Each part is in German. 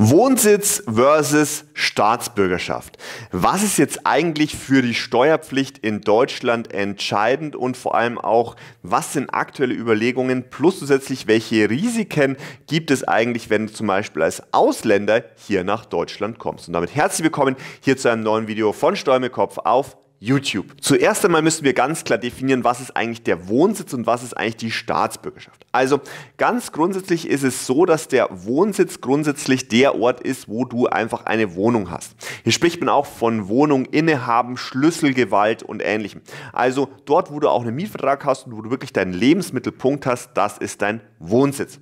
Wohnsitz versus Staatsbürgerschaft. Was ist jetzt eigentlich für die Steuerpflicht in Deutschland entscheidend und vor allem auch, was sind aktuelle Überlegungen plus zusätzlich, welche Risiken gibt es eigentlich, wenn du zum Beispiel als Ausländer hier nach Deutschland kommst? Und damit herzlich willkommen hier zu einem neuen Video von Steuern auf YouTube. Zuerst einmal müssen wir ganz klar definieren, was ist eigentlich der Wohnsitz und was ist eigentlich die Staatsbürgerschaft. Also ganz grundsätzlich ist es so, dass der Wohnsitz grundsätzlich der Ort ist, wo du einfach eine Wohnung hast. Hier spricht man auch von Wohnung innehaben, Schlüsselgewalt und ähnlichem. Also dort, wo du auch einen Mietvertrag hast und wo du wirklich deinen Lebensmittelpunkt hast, das ist dein Wohnsitz.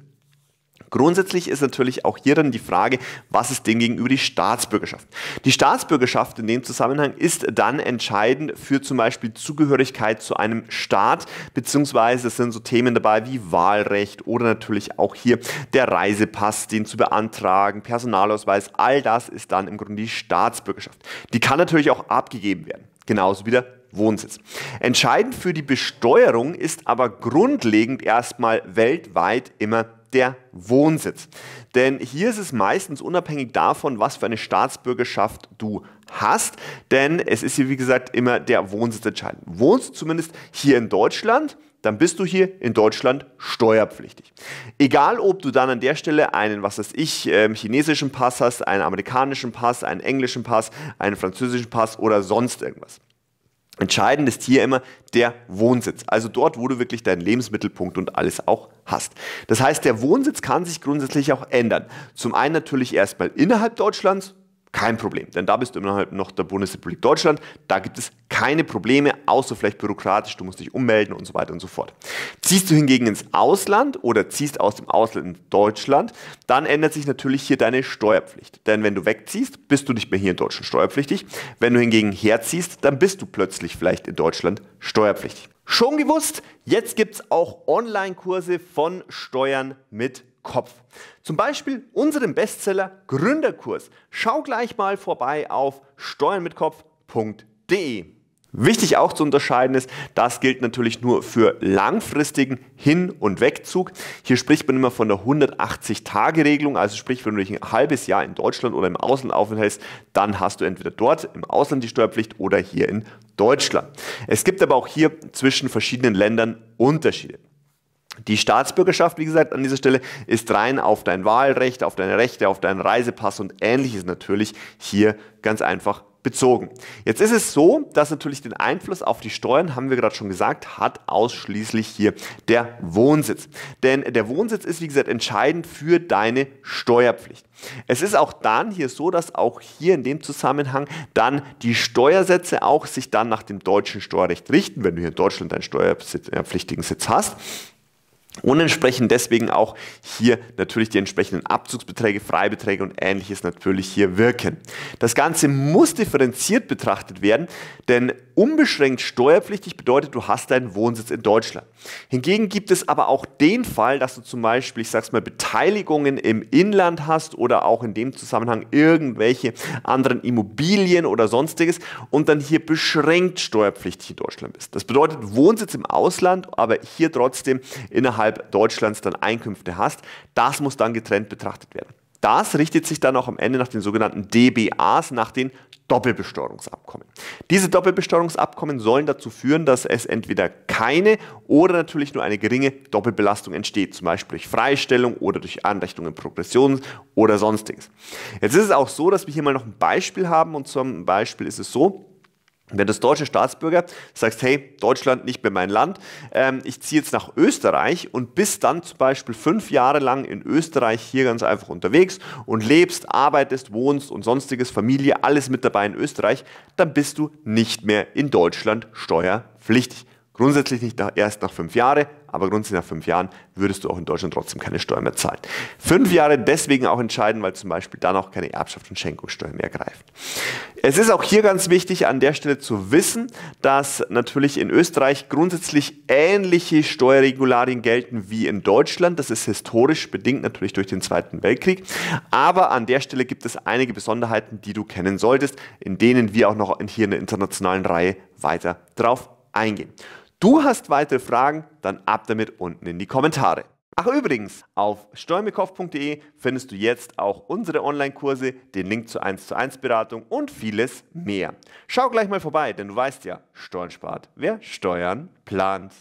Grundsätzlich ist natürlich auch hier dann die Frage, was ist denn gegenüber die Staatsbürgerschaft? Die Staatsbürgerschaft in dem Zusammenhang ist dann entscheidend für zum Beispiel Zugehörigkeit zu einem Staat, beziehungsweise es sind so Themen dabei wie Wahlrecht oder natürlich auch hier der Reisepass, den zu beantragen, Personalausweis, all das ist dann im Grunde die Staatsbürgerschaft. Die kann natürlich auch abgegeben werden, genauso wie der Wohnsitz. Entscheidend für die Besteuerung ist aber grundlegend erstmal weltweit immer der Wohnsitz. Denn hier ist es meistens unabhängig davon, was für eine Staatsbürgerschaft du hast, denn es ist hier, wie gesagt, immer der Wohnsitz entscheidend. Wohnst du zumindest hier in Deutschland, dann bist du hier in Deutschland steuerpflichtig. Egal, ob du dann an der Stelle einen, was weiß ich, ähm, chinesischen Pass hast, einen amerikanischen Pass, einen englischen Pass, einen französischen Pass oder sonst irgendwas. Entscheidend ist hier immer der Wohnsitz, also dort, wo du wirklich deinen Lebensmittelpunkt und alles auch hast. Das heißt, der Wohnsitz kann sich grundsätzlich auch ändern. Zum einen natürlich erstmal innerhalb Deutschlands, kein Problem, denn da bist du innerhalb noch der Bundesrepublik Deutschland. Da gibt es keine Probleme, außer vielleicht bürokratisch, du musst dich ummelden und so weiter und so fort. Ziehst du hingegen ins Ausland oder ziehst aus dem Ausland in Deutschland, dann ändert sich natürlich hier deine Steuerpflicht. Denn wenn du wegziehst, bist du nicht mehr hier in Deutschland steuerpflichtig. Wenn du hingegen herziehst, dann bist du plötzlich vielleicht in Deutschland steuerpflichtig. Schon gewusst, jetzt gibt es auch Online-Kurse von Steuern mit Kopf. Zum Beispiel unseren Bestseller Gründerkurs. Schau gleich mal vorbei auf steuernmitkopf.de. Wichtig auch zu unterscheiden ist, das gilt natürlich nur für langfristigen Hin- und Wegzug. Hier spricht man immer von der 180-Tage-Regelung, also sprich, wenn du dich ein halbes Jahr in Deutschland oder im Ausland aufhältst, dann hast du entweder dort im Ausland die Steuerpflicht oder hier in Deutschland. Es gibt aber auch hier zwischen verschiedenen Ländern Unterschiede. Die Staatsbürgerschaft, wie gesagt, an dieser Stelle ist rein auf dein Wahlrecht, auf deine Rechte, auf deinen Reisepass und ähnliches natürlich hier ganz einfach bezogen. Jetzt ist es so, dass natürlich den Einfluss auf die Steuern, haben wir gerade schon gesagt, hat ausschließlich hier der Wohnsitz. Denn der Wohnsitz ist, wie gesagt, entscheidend für deine Steuerpflicht. Es ist auch dann hier so, dass auch hier in dem Zusammenhang dann die Steuersätze auch sich dann nach dem deutschen Steuerrecht richten, wenn du hier in Deutschland deinen steuerpflichtigen Sitz hast. Und entsprechend deswegen auch hier natürlich die entsprechenden Abzugsbeträge, Freibeträge und ähnliches natürlich hier wirken. Das Ganze muss differenziert betrachtet werden, denn unbeschränkt steuerpflichtig bedeutet, du hast deinen Wohnsitz in Deutschland. Hingegen gibt es aber auch den Fall, dass du zum Beispiel, ich sag's mal, Beteiligungen im Inland hast oder auch in dem Zusammenhang irgendwelche anderen Immobilien oder sonstiges und dann hier beschränkt steuerpflichtig in Deutschland bist. Das bedeutet Wohnsitz im Ausland, aber hier trotzdem innerhalb innerhalb Deutschlands dann Einkünfte hast. Das muss dann getrennt betrachtet werden. Das richtet sich dann auch am Ende nach den sogenannten DBAs, nach den Doppelbesteuerungsabkommen. Diese Doppelbesteuerungsabkommen sollen dazu führen, dass es entweder keine oder natürlich nur eine geringe Doppelbelastung entsteht, zum Beispiel durch Freistellung oder durch Anrechnungen Progression oder sonstiges. Jetzt ist es auch so, dass wir hier mal noch ein Beispiel haben und zum Beispiel ist es so, wenn du als deutscher Staatsbürger sagst, hey, Deutschland nicht mehr mein Land, ähm, ich ziehe jetzt nach Österreich und bist dann zum Beispiel fünf Jahre lang in Österreich hier ganz einfach unterwegs und lebst, arbeitest, wohnst und sonstiges, Familie, alles mit dabei in Österreich, dann bist du nicht mehr in Deutschland steuerpflichtig. Grundsätzlich nicht nach, erst nach fünf Jahren, aber grundsätzlich nach fünf Jahren würdest du auch in Deutschland trotzdem keine Steuern mehr zahlen. Fünf Jahre deswegen auch entscheiden, weil zum Beispiel dann auch keine Erbschaft und Schenkungssteuer mehr greift. Es ist auch hier ganz wichtig, an der Stelle zu wissen, dass natürlich in Österreich grundsätzlich ähnliche Steuerregularien gelten wie in Deutschland. Das ist historisch bedingt natürlich durch den Zweiten Weltkrieg. Aber an der Stelle gibt es einige Besonderheiten, die du kennen solltest, in denen wir auch noch hier in der internationalen Reihe weiter drauf eingehen. Du hast weitere Fragen? Dann ab damit unten in die Kommentare. Ach übrigens, auf stolmikow.de findest du jetzt auch unsere Online-Kurse, den Link zur 1 zu 1 Beratung und vieles mehr. Schau gleich mal vorbei, denn du weißt ja, Steuern spart, wer Steuern plant.